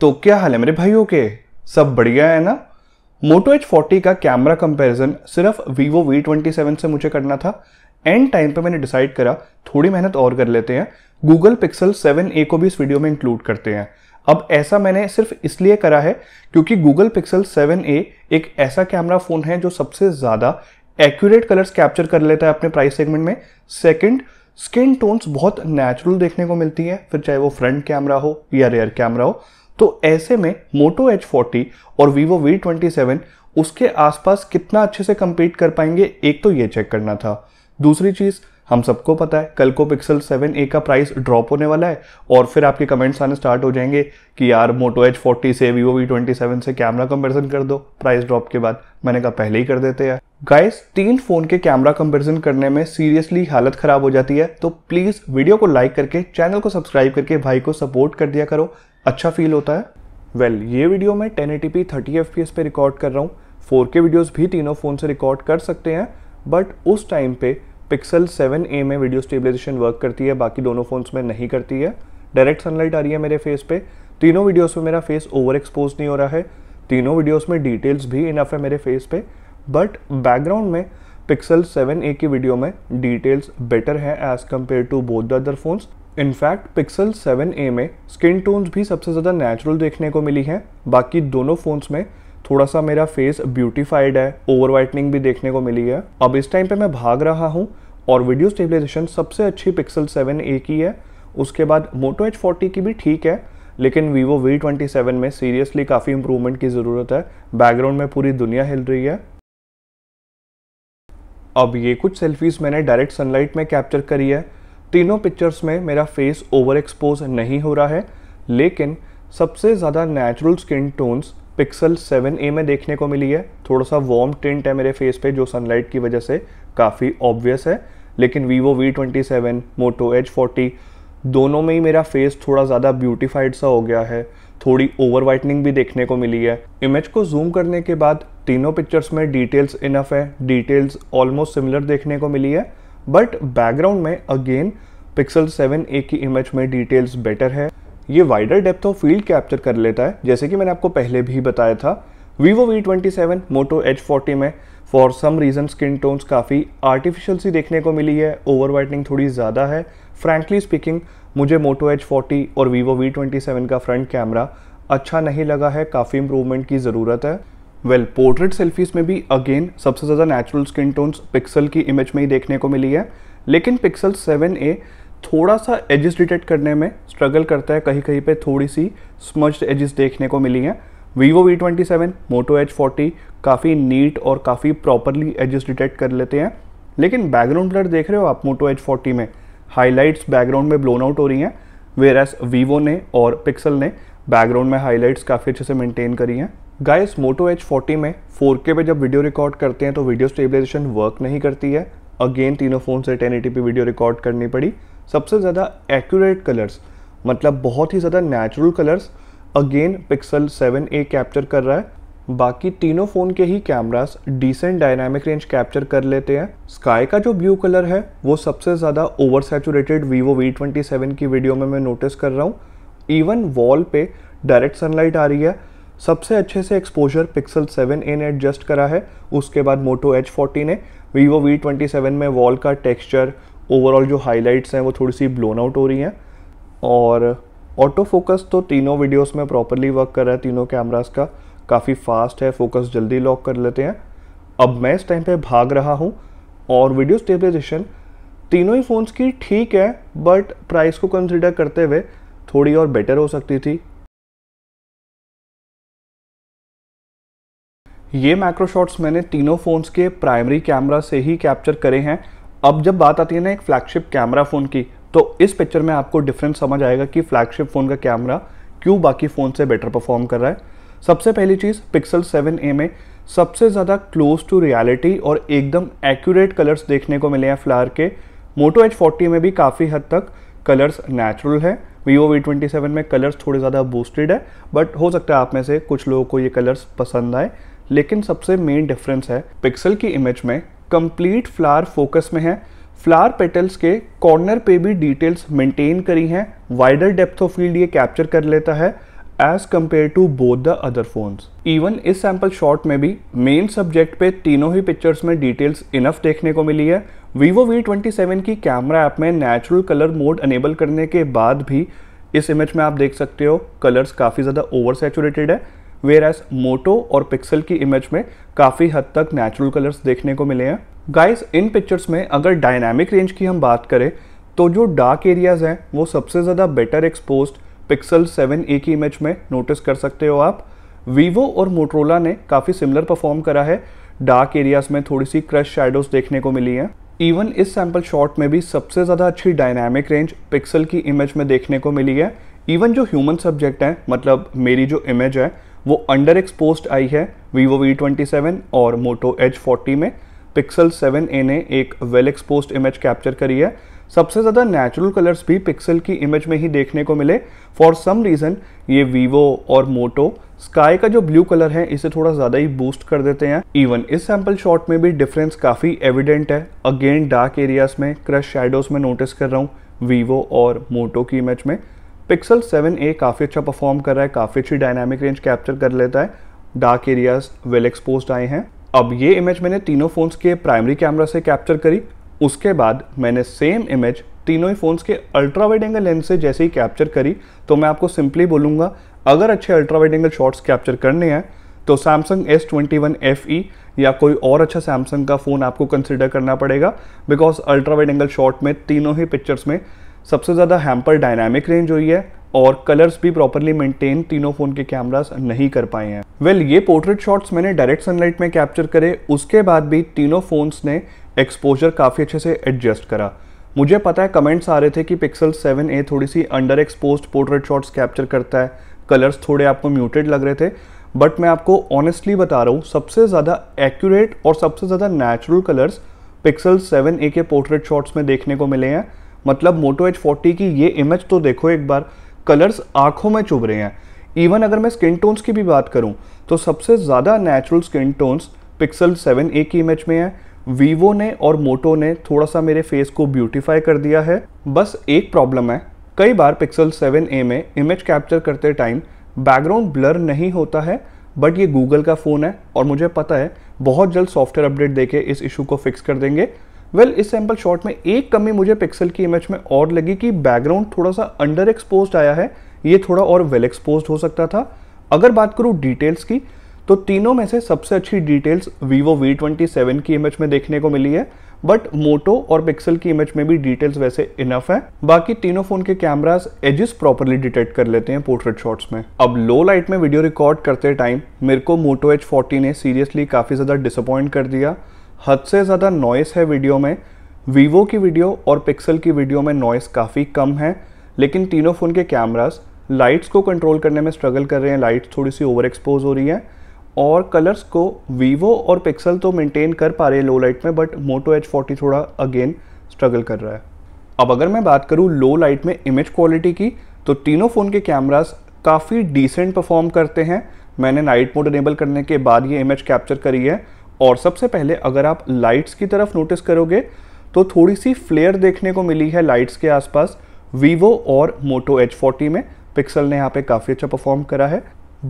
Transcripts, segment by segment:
तो क्या हाल है मेरे भाइयों के सब बढ़िया है ना मोटो एच फोर्टी का कैमरा कंपैरिजन सिर्फ वीवो वी ट्वेंटी सेवन से मुझे करना था एंड टाइम पे मैंने डिसाइड करा थोड़ी मेहनत और कर लेते हैं गूगल पिक्सल सेवन ए को भी इस वीडियो में इंक्लूड करते हैं अब ऐसा मैंने सिर्फ इसलिए करा है क्योंकि गूगल पिक्सल ए एक ऐसा कैमरा फ़ोन है जो सबसे ज़्यादा एक्यूरेट कलर्स कैप्चर कर लेता है अपने प्राइस सेगमेंट में सेकंड स्किन टोन्स बहुत नेचुरल देखने को मिलती है फिर चाहे वो फ्रंट कैमरा हो या रेयर कैमरा हो तो ऐसे में मोटो एच फोर्टी और वीवो वी ट्वेंटी सेवन उसके आसपास कितना अच्छे से कम्पीट कर पाएंगे एक तो ये चेक करना था दूसरी चीज़ हम सबको पता है कल को पिक्सल सेवन ए का प्राइस ड्रॉप होने वाला है और फिर आपके कमेंट्स आने स्टार्ट हो जाएंगे कि यार मोटो एच फोर्टी से वीवो वी ट्वेंटी सेवन से कैमरा कंपेरिजन कर दो प्राइस ड्रॉप के बाद मैंने कहा पहले ही कर देते हैं गाइस तीन फ़ोन के कैमरा कंपेरिजन करने में सीरियसली हालत ख़राब हो जाती है तो प्लीज़ वीडियो को लाइक करके चैनल को सब्सक्राइब करके भाई को सपोर्ट कर दिया करो अच्छा फील होता है वेल well, ये वीडियो मैं टेन पी थर्टी एफ पी एस पे रिकॉर्ड कर रहा हूँ फोर के वीडियोज भी तीनों फ़ोन से रिकॉर्ड कर सकते हैं बट उस टाइम पे पिक्सल सेवन ए में वीडियो स्टेबलाइजेशन वर्क करती है बाकी दोनों फ़ोन्स में नहीं करती है डायरेक्ट सनलाइट आ रही है मेरे फेस पे तीनों वीडियोस में मेरा फेस ओवर एक्सपोज नहीं हो रहा है तीनों वीडियोस में डिटेल्स भी इनफ है मेरे फेस पे बट बैकग्राउंड में पिक्सल सेवन ए की वीडियो में डिटेल्स बेटर हैं as compare to both the other phones in fact Pixel 7a में स्किन टोन्स भी सबसे ज़्यादा नेचुरल देखने को मिली हैं बाकी दोनों फ़ोन्स में थोड़ा सा मेरा फेस ब्यूटीफाइड है ओवर वाइटनिंग भी देखने को मिली है अब इस टाइम पे मैं भाग रहा हूँ और वीडियो स्टेबलाइजेशन सबसे अच्छी पिक्सल 7a की है उसके बाद मोटो एच फोर्टी की भी ठीक है लेकिन वीवो वी ट्वेंटी सेवन में सीरियसली काफ़ी इम्प्रूवमेंट की ज़रूरत है बैकग्राउंड में पूरी दुनिया हिल रही है अब ये कुछ सेल्फीज़ मैंने डायरेक्ट सनलाइट में कैप्चर करी है तीनों पिक्चर्स में मेरा फेस ओवर एक्सपोज नहीं हो रहा है लेकिन सबसे ज़्यादा natural skin tones pixel 7a में देखने को मिली है थोड़ा सा वार्म टिंट है मेरे फेस पे जो सनलाइट की वजह से काफ़ी ऑब्वियस है लेकिन Vivo V twenty seven Moto H forty दोनों में ही मेरा फेस थोड़ा ज़्यादा ब्यूटिफाइड सा हो गया है थोड़ी ओवर वाइटनिंग भी देखने को मिली है इमेज को जूम करने के बाद तीनों पिक्चर्स में डिटेल्स इनफ है डिटेल्स ऑलमोस्ट सिमिलर देखने को मिली है बट बैकग्राउंड में अगेन पिक्सल सेवन ए की इमेज में डिटेल्स बेटर है ये wider depth of field capture कर लेता है जैसे कि मैंने आपको पहले भी बताया था Vivo V twenty seven Moto H forty में for some reason skin tones काफ़ी आर्टिफिशियल सी देखने को मिली है ओवर वाइटनिंग थोड़ी ज़्यादा है फ्रैंकली स्पीकिंग मुझे मोटो एच फोर्टी और वीवो वी ट्वेंटी सेवन का फ्रंट कैमरा अच्छा नहीं लगा है काफ़ी इम्प्रूवमेंट की ज़रूरत है वेल पोर्ट्रेट सेल्फीज़ में भी अगेन सबसे ज़्यादा नेचुरल स्किन टोन्स पिक्सल की इमेज में ही देखने को मिली है लेकिन पिक्सल सेवन ए थोड़ा सा एजिस डिटेक्ट करने में स्ट्रगल करता है कहीं कहीं पे थोड़ी सी स्मज्ड एजिस देखने को मिली हैं Vivo V twenty seven Moto H forty काफ़ी नीट और काफ़ी प्रॉपरली एजिस डिटेक्ट कर लेते हैं लेकिन बैकग्राउंड ब्लर देख रहे हो आप मोटो एच फोर्टी में हाईलाइट्स बैकग्राउंड में ब्लोन आउट हो रही हैं वेर एस वीवो ने और पिक्सल ने बैकग्राउंड में हाईलाइट्स काफ़ी अच्छे से मेनटेन करी हैं गाइस मोटो एच फोर्टी में फोर के पे जब वीडियो रिकॉर्ड करते हैं तो वीडियो स्टेबलाइजेशन वर्क नहीं करती है अगेन तीनों फ़ोन से टेन वीडियो रिकॉर्ड करनी पड़ी सबसे ज़्यादा एक्यूरेट कलर्स मतलब बहुत ही ज़्यादा natural colours again Pixel 7a capture कर रहा है बाकी तीनों फ़ोन के ही cameras decent dynamic range capture कर लेते हैं स्काई का जो ब्लू कलर है वो सबसे ज़्यादा over saturated Vivo V twenty seven की वीडियो में मैं नोटिस कर रहा हूँ इवन वॉल पे डायरेक्ट सनलाइट आ रही है सबसे अच्छे से एक्सपोजर पिक्सल 7a ने एडजस्ट करा है उसके बाद मोटो फोर्टी ने वीवो सेवन में वॉल का टेक्स्चर ओवरऑल जो हाइलाइट्स हैं वो थोड़ी सी ब्लोन आउट हो रही हैं और ऑटो फोकस तो तीनों वीडियोस में प्रॉपरली वर्क कर रहा है तीनों कैमरास का काफ़ी फास्ट है फोकस जल्दी लॉक कर लेते हैं अब मैं इस टाइम पे भाग रहा हूँ और वीडियो स्टेबलाइजेशन तीनों ही फ़ोन्स की ठीक है बट प्राइस को कंसिडर करते हुए थोड़ी और बेटर हो सकती थी ये मैक्रो शॉट्स मैंने तीनों फ़ोन्स के प्राइमरी कैमरा से ही कैप्चर करे हैं अब जब बात आती है ना एक फ्लैगशिप कैमरा फ़ोन की तो इस पिक्चर में आपको डिफरेंस समझ आएगा कि फ्लैगशिप फ़ोन का कैमरा क्यों बाकी फ़ोन से बेटर परफॉर्म कर रहा है सबसे पहली चीज़ पिक्सल 7a में सबसे ज़्यादा क्लोज टू रियलिटी और एकदम एक्यूरेट कलर्स देखने को मिले हैं फ्लार के मोटो एच फोर्टी में भी काफ़ी हद तक कलर्स नेचुरल है वीवो वी ट्वेंटी सेवन में कलर्स थोड़े ज़्यादा बूस्टेड है बट हो सकता है आप में से कुछ लोगों को ये कलर्स पसंद आए लेकिन सबसे मेन डिफरेंस है पिक्सल की इमेज में कंप्लीट फ्लावर फोकस में है फ्लावर पेटल्स के कॉर्नर पे भी डिटेल्स मेंटेन करी हैं वाइडर डेप्थ ऑफ फील्ड ये कैप्चर कर लेता है as compare to both the other phones even इस सैम्पल शॉट में भी मेन सब्जेक्ट पे तीनों ही पिक्चर्स में डिटेल्स इनफ देखने को मिली है वीवो वी ट्वेंटी सेवन की कैमरा ऐप में नेचुरल कलर मोड अनेबल करने के बाद भी इस इमेज में आप देख सकते हो कलर्स काफ़ी ज़्यादा ओवर सेचुरेटेड है वेयर एज मोटो और पिक्सल की इमेज में काफ़ी हद तक नेचुरल कलर्स देखने को मिले हैं गाइस इन पिक्चर्स में अगर डायनामिक रेंज की हम बात करें तो जो डार्क एरियाज़ हैं वो सबसे ज़्यादा बेटर एक्सपोज पिक्सल 7a की इमेज में नोटिस कर सकते हो आप वीवो और मोटरोला ने काफ़ी सिमिलर परफॉर्म करा है डार्क एरियाज़ में थोड़ी सी क्रश शेडोज देखने को मिली हैं इवन इस सैम्पल शॉट में भी सबसे ज़्यादा अच्छी डायनामिक रेंज पिक्सल की इमेज में देखने को मिली है इवन जो ह्यूमन सब्जेक्ट हैं मतलब मेरी जो इमेज है वो अंडर एक्सपोज आई है वीवो वी ट्वेंटी सेवन और मोटो एच फोर्टी में पिक्सल सेवन ए ने एक वेल एक्सपोज इमेज कैप्चर करी है सबसे ज़्यादा नेचुरल कलर्स भी पिक्सल की इमेज में ही देखने को मिले फॉर सम रीज़न ये वीवो और मोटो स्काई का जो ब्लू कलर है इसे थोड़ा ज़्यादा ही बूस्ट कर देते हैं इवन इस सैम्पल शॉट में भी डिफरेंस काफ़ी एविडेंट है अगेन डार्क एरियाज़ में क्रश शेडोज़ में नोटिस कर रहा हूँ वीवो और मोटो की इमेज में पिक्सल 7a काफ़ी अच्छा परफॉर्म कर रहा है काफ़ी अच्छी डायनामिक रेंज कैप्चर कर लेता है डार्क एरियाज वेल एक्सपोज आए हैं अब ये इमेज मैंने तीनों फ़ोन्स के प्राइमरी कैमरा से कैप्चर करी उसके बाद मैंने सेम इमेज तीनों ही फ़ोन्स के अल्ट्रा वाइड एंगल लेंस से जैसे ही कैप्चर करी तो मैं आपको सिंपली बोलूँगा अगर अच्छे ultra wide angle shots capture करने हैं तो Samsung S twenty one F E या कोई और अच्छा सैमसंग का फ़ोन आपको कंसिडर करना पड़ेगा because ultra wide angle shot में तीनों ही पिक्चर्स में सबसे ज़्यादा हैम्पर डायनामिक रेंज हुई है और कलर्स भी प्रॉपरली मेंटेन तीनों फ़ोन के कैमरास नहीं कर पाए हैं वेल well, ये पोर्ट्रेट शॉट्स मैंने डायरेक्ट सनलाइट में कैप्चर करे उसके बाद भी तीनों फ़ोन्स ने एक्सपोजर काफ़ी अच्छे से एडजस्ट करा मुझे पता है कमेंट्स आ रहे थे कि पिक्सल ए थोड़ी सी under expose portrait shots capture करता है कलर्स थोड़े आपको म्यूटेड लग रहे थे बट मैं आपको ऑनेस्टली बता रहा हूँ सबसे ज़्यादा एक्यूरेट और सबसे ज़्यादा नेचुरल कलर्स पिक्सल ए के पोर्ट्रेट शॉट्स में देखने को मिले हैं मतलब मोटो एच फोर्टी की ये इमेज तो देखो एक बार कलर्स आंखों में चुभ रहे हैं इवन अगर मैं स्किन टोन्स की भी बात करूँ तो सबसे ज़्यादा natural skin tones Pixel seven A की इमेज में है वीवो ने और मोटो ने थोड़ा सा मेरे फेस को ब्यूटीफाई कर दिया है बस एक प्रॉब्लम है कई बार पिक्सल 7a में इमेज कैप्चर करते टाइम बैकग्राउंड ब्लर नहीं होता है बट ये गूगल का फ़ोन है और मुझे पता है बहुत जल्द सॉफ्टवेयर अपडेट देके इस इशू को फिक्स कर देंगे वेल well, इस सैम्पल शॉट में एक कमी मुझे पिक्सल की इमेज में और लगी कि बैकग्राउंड थोड़ा सा अंडर एक्सपोज आया है ये थोड़ा और वेल well एक्सपोज हो सकता था अगर बात करूँ डिटेल्स की तो तीनों में से सबसे अच्छी डिटेल्स vivo v27 की इमेज में देखने को मिली है बट मोटो और पिक्सल की इमेज में भी डिटेल्स वैसे इनफ है बाकी तीनों फोन के कैमरास एजेस प्रॉपरली डिटेक्ट कर लेते हैं पोर्ट्रेट शॉट्स में अब लो लाइट में वीडियो रिकॉर्ड करते टाइम मेरे को मोटो एच फोर्टीन ने सीरियसली काफ़ी ज़्यादा डिसअपॉइंट कर दिया हद से ज़्यादा नॉइस है वीडियो में वीवो की वीडियो और पिक्सल की वीडियो में नॉइस काफ़ी कम है लेकिन तीनों फ़ोन के कैमरास लाइट्स को कंट्रोल करने में स्ट्रगल कर रहे हैं लाइट्स थोड़ी सी ओवर एक्सपोज हो रही है और कलर्स को वीवो और पिक्सल तो मेंटेन कर पा रहे हैं लो लाइट में बट मोटो एच फोर्टी थोड़ा अगेन स्ट्रगल कर रहा है अब अगर मैं बात करूँ लो लाइट में इमेज क्वालिटी की तो तीनों फ़ोन के कैमरास काफ़ी डिसेंट परफॉर्म करते हैं मैंने नाइट मोड इनेबल करने के बाद ये इमेज कैप्चर करी है और सबसे पहले अगर आप लाइट्स की तरफ नोटिस करोगे तो थोड़ी सी फ्लेयर देखने को मिली है लाइट्स के आसपास वीवो और मोटो एच फोर्टी में पिक्सल ने यहाँ पे काफ़ी अच्छा परफॉर्म करा है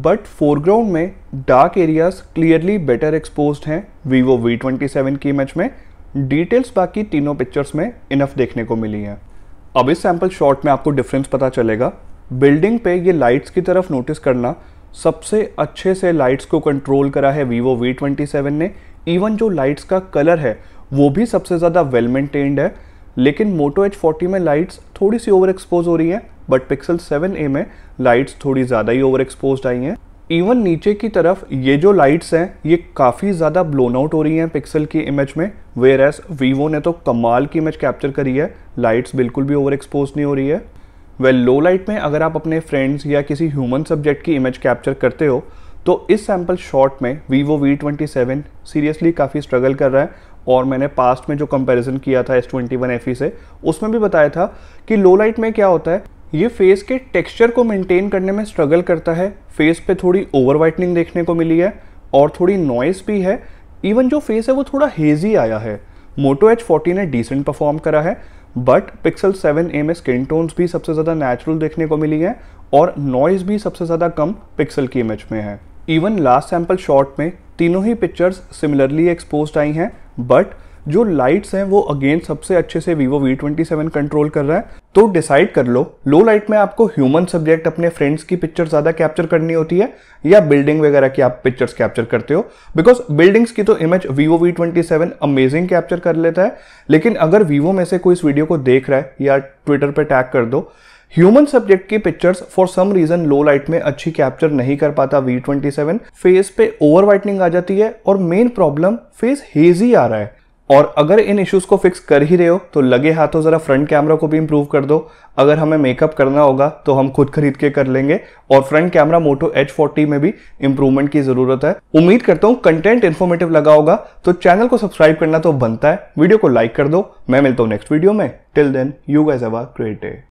बट फोरग्राउंड में dark areas clearly better expose हैं वीवो वी ट्वेंटी सेवन की इमेज में डिटेल्स बाकी तीनों पिक्चर्स में इनफ देखने को मिली हैं अब इस सैम्पल शॉट में आपको डिफरेंस पता चलेगा बिल्डिंग पे ये लाइट्स की तरफ नोटिस करना सबसे अच्छे से लाइट्स को कंट्रोल करा है वीवो वी ट्वेंटी सेवन ने इवन जो लाइट्स का कलर है वो भी सबसे ज़्यादा वेल मेंटेन्ड है लेकिन मोटो एच फोर्टी में लाइट्स थोड़ी सी ओवर एक्सपोज हो रही हैं बट पिक्सल सेवन ए में लाइट्स थोड़ी ज़्यादा ही ओवर एक्सपोज आई हैं इवन नीचे की तरफ ये जो लाइट्स हैं ये काफ़ी ज़्यादा ब्लोन आउट हो रही हैं पिक्सल की इमेज में वेयर एस वीवो ने तो कमाल की इमेज कैप्चर करी है लाइट्स बिल्कुल भी ओवर एक्सपोज नहीं हो रही है वेल लो लाइट में अगर आप अपने फ्रेंड्स या किसी ह्यूमन सब्जेक्ट की इमेज कैप्चर करते हो तो इस सैम्पल शॉट में Vivo V twenty seven seriously काफ़ी स्ट्रगल कर रहा है और मैंने पास्ट में जो कंपैरिजन किया था S twenty one F E से उसमें भी बताया था कि लो लाइट में क्या होता है ये फेस के टेक्सचर को मेंटेन करने में स्ट्रगल करता है फेस पे थोड़ी ओवर वाइटनिंग देखने को मिली है और थोड़ी नॉइस भी है इवन जो फेस है वो थोड़ा हेजी आया है मोटो एच फोर्टी ने डिसेंट परफॉर्म करा है बट पिक्सल सेवन ए में स्किन टोन्स भी सबसे ज़्यादा नेचुरल देखने को मिली हैं और नॉइज़ भी सबसे ज़्यादा कम पिक्सल की इमेज में है इवन लास्ट सैम्पल शॉट में तीनों ही पिक्चर्स सिमिलरली एक्सपोज आई हैं बट जो लाइट्स हैं वो अगेन सबसे अच्छे से Vivo V twenty seven control कर रहा है तो डिसाइड कर लो लो लाइट में आपको ह्यूमन सब्जेक्ट अपने फ्रेंड्स की पिक्चर ज़्यादा कैप्चर करनी होती है या बिल्डिंग वगैरह की आप पिक्चर्स कैप्चर करते हो बिकॉज बिल्डिंग्स की तो image Vivo V twenty seven amazing capture कर लेता है लेकिन अगर वीवो में से कोई इस वीडियो को देख रहा है या ट्विटर पर टैग कर दो ह्यूमन सब्जेक्ट की pictures for some reason low light में अच्छी कैप्चर नहीं कर पाता वी ट्वेंटी सेवन फेस पे ओवर वाइटनिंग आ जाती है और मेन प्रॉब्लम फेस हेजी आ रहा है और अगर इन इश्यूज को फिक्स कर ही रहे हो तो लगे हाथों ज़रा फ्रंट कैमरा को भी इम्प्रूव कर दो अगर हमें मेकअप करना होगा तो हम खुद खरीद के कर लेंगे और front camera Moto H forty में भी इम्प्रूवमेंट की ज़रूरत है उम्मीद करता हूँ कंटेंट इन्फॉर्मेटिव लगा होगा तो चैनल को सब्सक्राइब करना तो बनता है वीडियो को लाइक कर दो मैं मिलता हूँ नेक्स्ट वीडियो में till then you guys our created